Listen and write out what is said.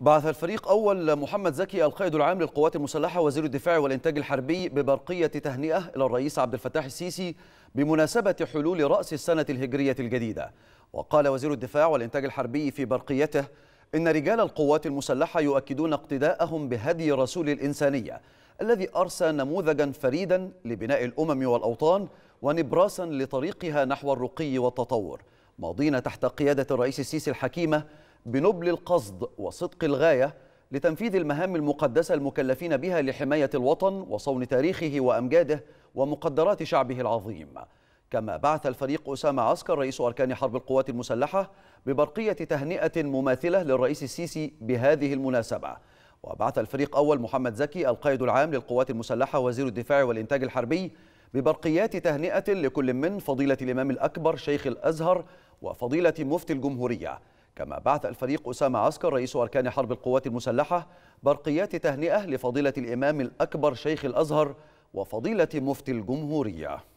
بعث الفريق أول محمد زكي القائد العام للقوات المسلحة وزير الدفاع والإنتاج الحربي ببرقية تهنئة إلى الرئيس عبد الفتاح السيسي بمناسبة حلول رأس السنة الهجرية الجديدة وقال وزير الدفاع والإنتاج الحربي في برقيته إن رجال القوات المسلحة يؤكدون اقتداءهم بهدي رسول الإنسانية الذي أرسى نموذجا فريدا لبناء الأمم والأوطان ونبراسا لطريقها نحو الرقي والتطور ماضين تحت قيادة الرئيس السيسي الحكيمة بنبل القصد وصدق الغاية لتنفيذ المهام المقدسة المكلفين بها لحماية الوطن وصون تاريخه وأمجاده ومقدرات شعبه العظيم كما بعث الفريق أسامة عسكر رئيس أركان حرب القوات المسلحة ببرقية تهنئة مماثلة للرئيس السيسي بهذه المناسبة وبعث الفريق أول محمد زكي القائد العام للقوات المسلحة وزير الدفاع والإنتاج الحربي ببرقيات تهنئة لكل من فضيلة الإمام الأكبر شيخ الأزهر وفضيلة مفتي الجمهورية كما بعث الفريق أسامة عسكر رئيس أركان حرب القوات المسلحة برقيات تهنئة لفضيلة الإمام الأكبر شيخ الأزهر وفضيلة مفتي الجمهورية